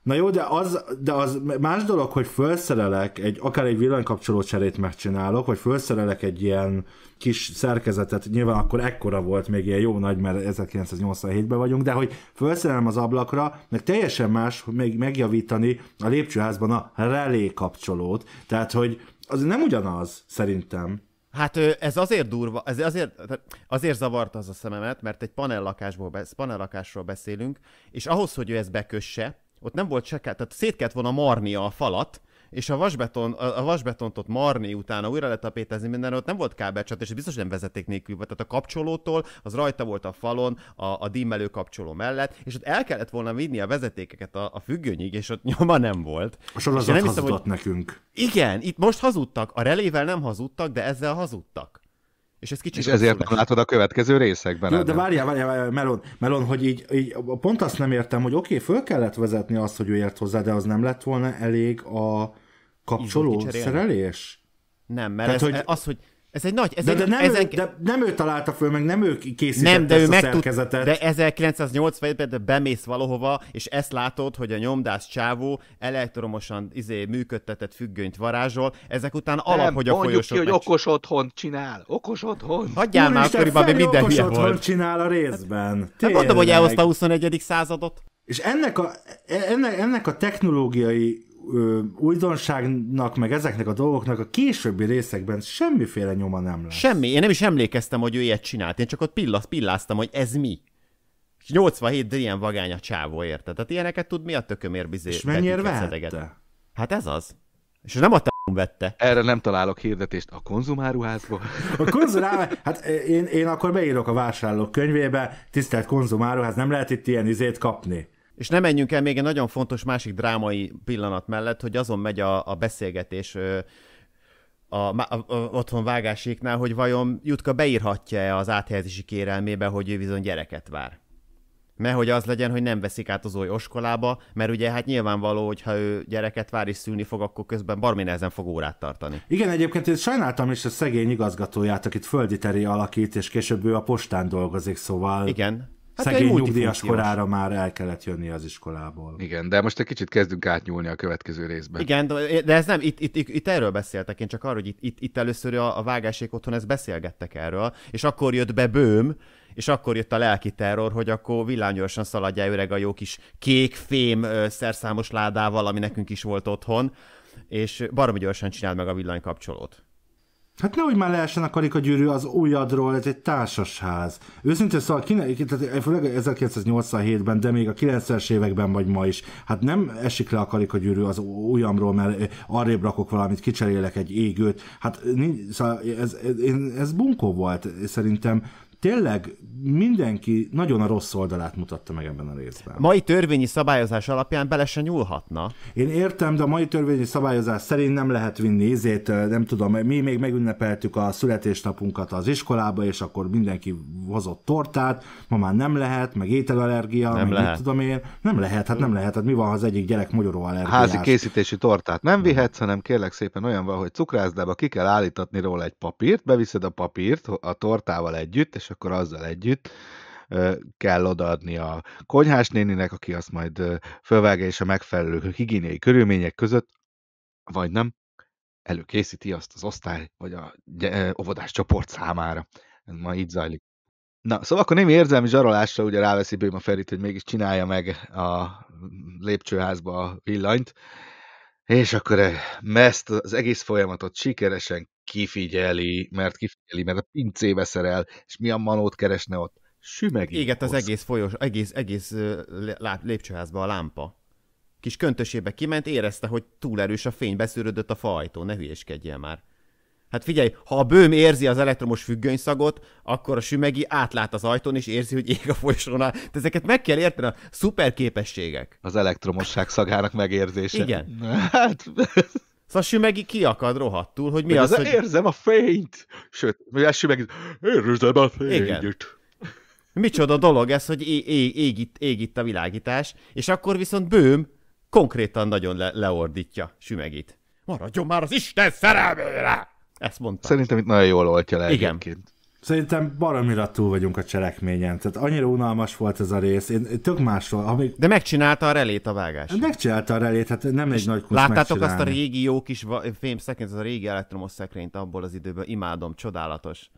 Na jó, de az, de az más dolog, hogy felszerelek, egy, akár egy villanykapcsoló cserét megcsinálok, vagy felszerelek egy ilyen kis szerkezetet, nyilván akkor ekkora volt még ilyen jó nagy, mert 1987-ben vagyunk, de hogy felszerelem az ablakra, meg teljesen más még megjavítani a lépcsőházban a relé kapcsolót, tehát hogy az nem ugyanaz, szerintem. Hát ez azért durva, ez azért, azért zavart az a szememet, mert egy panellakásból, panellakásról beszélünk, és ahhoz, hogy ő ezt bekösse, ott nem volt se, tehát szét kellett volna marnia a falat, és a, vasbeton, a vasbetont ott marni utána újra letapétezni minden, ott nem volt kábelcsat, és biztos nem vezeték nélkül Tehát a kapcsolótól az rajta volt a falon, a, a dimmelő kapcsoló mellett, és ott el kellett volna vinni a vezetékeket a, a függönyig, és ott nyoma nem volt. A sorozat nem hiszem, hogy... nekünk. Igen, itt most hazudtak. A relével nem hazudtak, de ezzel hazudtak. És, ez kicsit és ezért nem látod a következő részekben. Jó, de várjál, várjál, várjál Melon, Melon, hogy így, így, pont azt nem értem, hogy oké, okay, föl kellett vezetni azt, hogy ő ért hozzá, de az nem lett volna elég a kapcsoló szerelés? Nem, mert Tehát, ez, hogy... az, hogy ez egy nagy... Ez de, egy, de, nem ezen... ő, de nem ő találta föl, meg nem ő készítette nem, de ezt ő a meg szerkezetet. de 1980-ben bemész valahova, és ezt látod, hogy a nyomdász csávó elektromosan izé, működtetett függönyt varázsol, ezek után alap, nem, hogy a folyosó... ki, hogy okos otthon csinál. Okos otthon. Hagyjál már akkoriban, mert minden okos otthon volt. csinál a részben. Hát, hát mondom, hogy elhozta a 21. századot. És ennek a, e- ennek, ennek a technológiai ö, újdonságnak, meg ezeknek a dolgoknak a későbbi részekben semmiféle nyoma nem lesz. Semmi, én nem is emlékeztem, hogy ő ilyet csinált, én csak ott pillaz, pilláztam, hogy ez mi. 87 ilyen vagány a csávó, érte. Tehát ilyeneket tud mi a tökömért bizé. És mennyire vehette? Hát ez az. És nem a vette. Erre nem találok hirdetést a konzumáruházból. A konzumáruház, hát én, én akkor beírok a vásárlók könyvébe, tisztelt konzumáruház, nem lehet itt ilyen izét kapni. És nem menjünk el még egy nagyon fontos másik drámai pillanat mellett, hogy azon megy a, a beszélgetés ö, a, a, a, otthon vágásiknál, hogy vajon Jutka beírhatja-e az áthelyezési kérelmébe, hogy ő bizony gyereket vár. Mert hogy az legyen, hogy nem veszik át az oly oskolába, mert ugye hát nyilvánvaló, hogy ha ő gyereket vár és szülni fog, akkor közben barmi nehezen fog órát tartani. Igen, egyébként én sajnáltam is a szegény igazgatóját, akit földi teri alakít, és később ő a postán dolgozik, szóval... Igen, Hát Szegény nyugdíjas korára már el kellett jönni az iskolából. Igen, de most egy kicsit kezdünk átnyúlni a következő részben. Igen, de ez nem, itt, itt, itt, itt erről beszéltek, én csak arról, hogy itt, itt, itt először a, a vágásék otthon ezt beszélgettek erről, és akkor jött be Bőm, és akkor jött a lelki terror, hogy akkor villánygyorsan szaladja öreg a jó kis kék fém szerszámos ládával, ami nekünk is volt otthon, és baromi gyorsan csináld meg a villanykapcsolót. Hát nehogy már leessen a karikagyűrű az újadról, ez egy társasház. Őszintén szóval, kine, tehát főleg 1987-ben, de még a 90-es években vagy ma is, hát nem esik le a karikagyűrű az ujjamról, mert arrébb rakok valamit, kicserélek egy égőt. Hát nincs, szóval ez, ez, ez bunkó volt szerintem tényleg mindenki nagyon a rossz oldalát mutatta meg ebben a részben. Mai törvényi szabályozás alapján bele se nyúlhatna. Én értem, de a mai törvényi szabályozás szerint nem lehet vinni ízét, nem tudom, mi még megünnepeltük a születésnapunkat az iskolába, és akkor mindenki hozott tortát, ma már nem lehet, meg ételallergia, nem meg lehet. tudom én. Nem lehet, hát nem lehet, hát mi van, ha az egyik gyerek magyaró allergiás. Házi készítési tortát nem vihetsz, hanem kérlek szépen olyan van, hogy cukrászdába ki kell állítatni róla egy papírt, beviszed a papírt a tortával együtt, és akkor azzal együtt kell odaadni a konyhás néninek, aki azt majd fölvágja, és a megfelelő higiéniai körülmények között, vagy nem, előkészíti azt az osztály, vagy a óvodás csoport számára. Ez ma így zajlik. Na, szóval akkor némi érzelmi zsarolásra ugye ráveszi Bőma Ferit, hogy mégis csinálja meg a lépcsőházba a villanyt, és akkor ezt eh, az egész folyamatot sikeresen kifigyeli, mert kifigyeli, mert a pincébe szerel, és mi a manót keresne ott? Sümegi. Éget az egész folyos, egész, egész lépcsőházba a lámpa. Kis köntösébe kiment, érezte, hogy túl erős a fény, beszűrődött a fa ne hülyéskedjél már. Hát figyelj, ha a bőm érzi az elektromos függönyszagot, akkor a sümegi átlát az ajtón, és érzi, hogy ég a folyosónál. De ezeket meg kell érteni, a szuper képességek. Az elektromosság szagának megérzése. Igen. Hát... Szóval Sümegi kiakad rohadtul, hogy mi Még az, az, hogy... Érzem a fényt! Sőt, a Sümegi... Érzem a fényt! Igen. Micsoda dolog ez, hogy ég, ég, ég, itt, ég itt a világítás, és akkor viszont Bőm konkrétan nagyon le, leordítja Sümegit. Maradjon már az Isten szerelmére! Ezt mondta. Szerintem itt nagyon jól oltja le Igen. egyébként. Szerintem baromira túl vagyunk a cselekményen. Tehát annyira unalmas volt ez a rész. Én, tök másról. Amíg... De megcsinálta a relét a vágás. Megcsinálta a relét, hát nem egy nagy kusz Láttátok azt a régi jó kis fém szekrényt, az a régi elektromos szekrényt abból az időből. Imádom, csodálatos.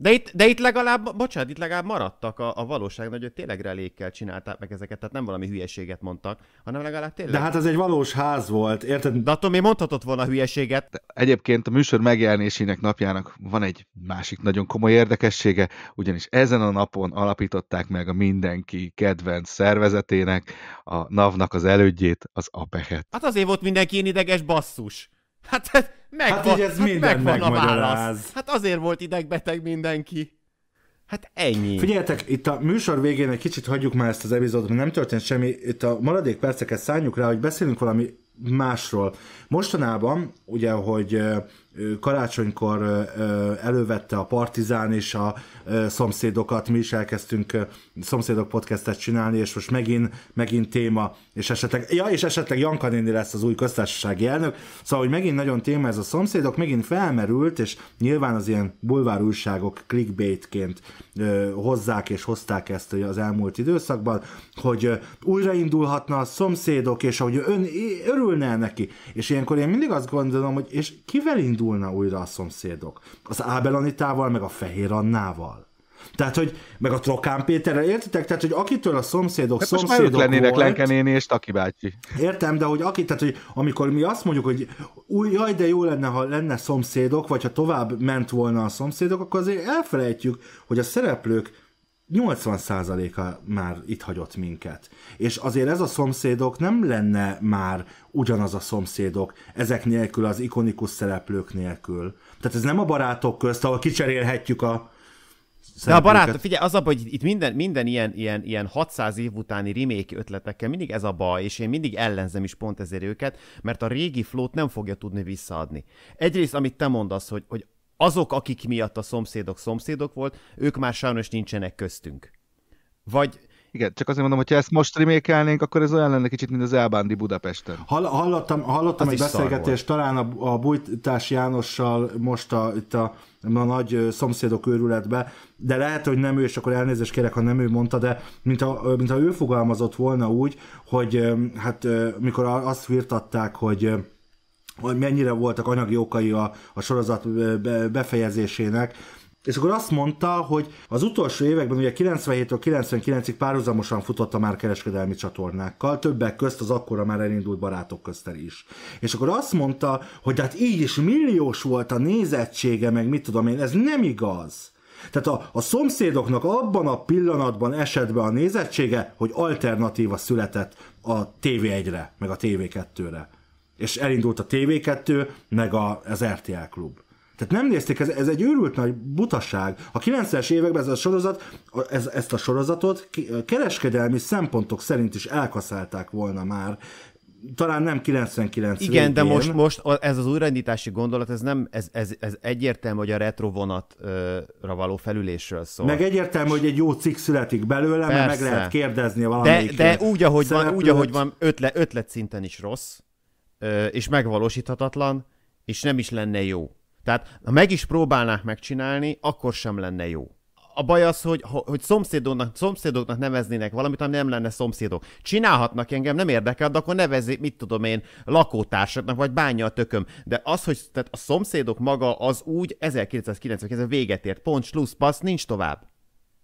De itt, de itt legalább, bocsánat, itt legalább maradtak a, a valóság, hogy tényleg relékkel csinálták meg ezeket, tehát nem valami hülyeséget mondtak, hanem legalább tényleg. De hát ez egy valós ház volt, érted? De attól mi mondhatott volna hülyeséget. De egyébként a műsor megjelenésének napjának van egy másik nagyon komoly érdekessége, ugyanis ezen a napon alapították meg a mindenki kedvenc szervezetének, a NAV-nak az elődjét, az APEH-et. Hát azért volt mindenki én ideges basszus. Hát meg hát így ez hát megvan a válasz. Hát azért volt idegbeteg mindenki. Hát ennyi. Figyeljetek, itt a műsor végén egy kicsit hagyjuk már ezt az epizódot, mert nem történt semmi. Itt a maradék perceket szálljuk rá, hogy beszélünk valami másról. Mostanában, ugye, hogy karácsonykor elővette a Partizán és a szomszédokat, mi is elkezdtünk szomszédok podcastet csinálni, és most megint, megint téma, és esetleg, ja, és esetleg Janka néni lesz az új köztársasági elnök, szóval, hogy megint nagyon téma ez a szomszédok, megint felmerült, és nyilván az ilyen bulvár újságok clickbaitként hozzák és hozták ezt az elmúlt időszakban, hogy újraindulhatna a szomszédok, és ahogy ön örülne neki, és ilyenkor én mindig azt gondolom, hogy és kivel indul indulna újra a szomszédok. Az Ábel Anitával, meg a Fehér Annával. Tehát, hogy meg a Trokán Péterrel, értitek? Tehát, hogy akitől a szomszédok, de hát szomszédok most már lennének Lenke néni és Taki bácsi. Értem, de hogy aki, tehát, hogy amikor mi azt mondjuk, hogy új, jaj, de jó lenne, ha lenne szomszédok, vagy ha tovább ment volna a szomszédok, akkor azért elfelejtjük, hogy a szereplők 80%-a már itt hagyott minket. És azért ez a szomszédok nem lenne már ugyanaz a szomszédok ezek nélkül, az ikonikus szereplők nélkül. Tehát ez nem a barátok közt, ahol kicserélhetjük a, de a barátok, figyelj, az a baj, hogy itt minden, minden ilyen, ilyen, ilyen 600 év utáni remake ötletekkel mindig ez a baj, és én mindig ellenzem is pont ezért őket, mert a régi flót nem fogja tudni visszaadni. Egyrészt, amit te mondasz, hogy, hogy azok, akik miatt a szomszédok szomszédok volt, ők már sajnos nincsenek köztünk. Vagy igen, csak azért mondom, hogy ha ezt most remékelnénk, akkor ez olyan lenne kicsit, mint az Elbándi Budapesten. Hall, hallottam hallottam egy beszélgetést talán a, a Bújtás Jánossal most a, itt a, a nagy szomszédok őrületbe, de lehet, hogy nem ő, és akkor elnézést kérek, ha nem ő mondta, de mint ha mint ha ő fogalmazott volna úgy, hogy hát mikor azt virtatták, hogy hogy mennyire voltak anyagi okai a, a sorozat befejezésének, és akkor azt mondta, hogy az utolsó években, ugye 97-től 99-ig párhuzamosan futotta már kereskedelmi csatornákkal, többek közt az akkora már elindult barátok köztel is. És akkor azt mondta, hogy hát így is milliós volt a nézettsége, meg mit tudom én, ez nem igaz. Tehát a, a szomszédoknak abban a pillanatban esett be a nézettsége, hogy alternatíva született a TV1-re, meg a TV2-re és elindult a TV2, meg a, az RTL klub. Tehát nem nézték, ez, ez egy őrült nagy butaság. A 90-es években ez a sorozat, ez, ezt a sorozatot kereskedelmi szempontok szerint is elkaszálták volna már, talán nem 99 Igen, végén. de most, most ez az újraindítási gondolat, ez nem, ez, ez, ez egyértelmű, hogy a retro vonatra való felülésről szól. Meg egyértelmű, hogy egy jó cikk születik belőle, Persze. mert meg lehet kérdezni valamelyik. De, de úgy, ahogy van, úgy, ahogy van ötlet, ötlet szinten is rossz, és megvalósíthatatlan, és nem is lenne jó. Tehát ha meg is próbálnák megcsinálni, akkor sem lenne jó. A baj az, hogy, hogy szomszédoknak, szomszédoknak neveznének valamit, ami nem lenne szomszédok. Csinálhatnak engem, nem érdekel, de akkor nevezzék, mit tudom én, lakótársaknak, vagy bánja a tököm. De az, hogy tehát a szomszédok maga az úgy 1990 véget ért, pont, slusz, passz, nincs tovább.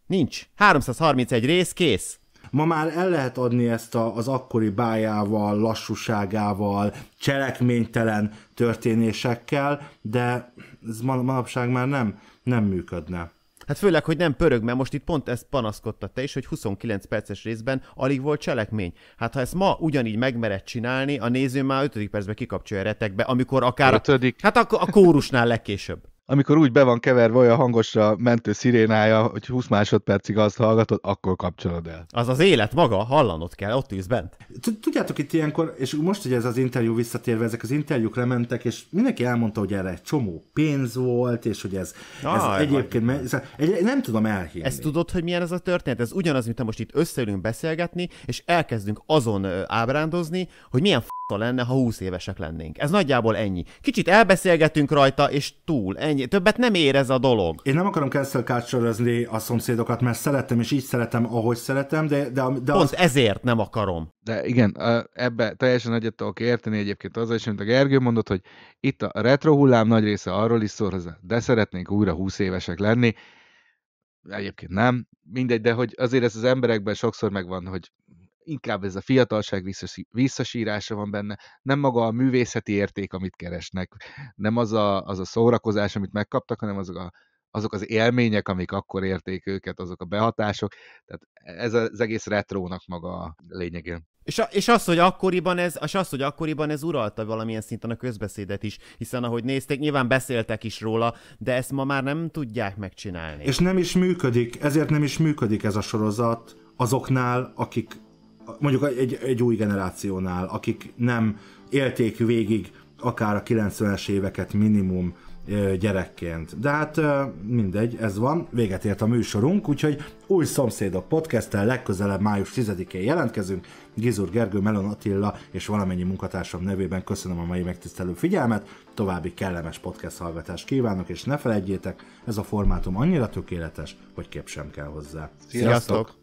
Nincs. 331 rész, kész. Ma már el lehet adni ezt a, az akkori bájával, lassúságával, cselekménytelen történésekkel, de ez manapság már nem, nem működne. Hát főleg, hogy nem pörög, mert most itt pont ezt panaszkodta te is, hogy 29 perces részben alig volt cselekmény. Hát ha ezt ma ugyanígy megmered csinálni, a néző már 5. percben kikapcsolja a retekbe, amikor akár... 5. A, hát a, a kórusnál legkésőbb amikor úgy be van keverve olyan hangosra mentő szirénája, hogy 20 másodpercig azt hallgatod, akkor kapcsolod el. Az az élet maga, hallanod kell, ott ülsz bent. Tudjátok itt ilyenkor, és most ugye ez az interjú visszatérve, ezek az interjúk lementek, és mindenki elmondta, hogy erre egy csomó pénz volt, és hogy ez, ah, ez egyébként, me- ez, egy, nem tudom elhinni. Ezt tudod, hogy milyen ez a történet? Ez ugyanaz, mint most itt összeülünk beszélgetni, és elkezdünk azon ábrándozni, hogy milyen f- lenne, ha 20 évesek lennénk. Ez nagyjából ennyi. Kicsit elbeszélgetünk rajta, és túl. Ennyi. Többet nem érez a dolog. Én nem akarom cancel culture a szomszédokat, mert szeretem, és így szeretem, ahogy szeretem, de... de, de Pont az... ezért nem akarom. De igen, ebbe teljesen egyet tudok érteni egyébként az, és amit a Gergő mondott, hogy itt a retro hullám nagy része arról is szól, de szeretnénk újra 20 évesek lenni. Egyébként nem. Mindegy, de hogy azért ez az emberekben sokszor megvan, hogy inkább ez a fiatalság visszasírása van benne, nem maga a művészeti érték, amit keresnek, nem az a, az a szórakozás, amit megkaptak, hanem azok, a, azok az élmények, amik akkor érték őket, azok a behatások, tehát ez az egész retrónak maga a lényegén. És, a, és, az, hogy akkoriban ez, és az, hogy akkoriban ez uralta valamilyen szinten a közbeszédet is, hiszen ahogy nézték, nyilván beszéltek is róla, de ezt ma már nem tudják megcsinálni. És nem is működik, ezért nem is működik ez a sorozat azoknál, akik mondjuk egy, egy új generációnál, akik nem élték végig akár a 90-es éveket minimum gyerekként. De hát mindegy, ez van, véget ért a műsorunk, úgyhogy új szomszédok podcasttel legközelebb május 10-én jelentkezünk. Gizur Gergő, Melon Attila és valamennyi munkatársam nevében köszönöm a mai megtisztelő figyelmet, további kellemes podcast hallgatást kívánok, és ne felejtjétek, ez a formátum annyira tökéletes, hogy kép sem kell hozzá. Sziasztok! Sziasztok!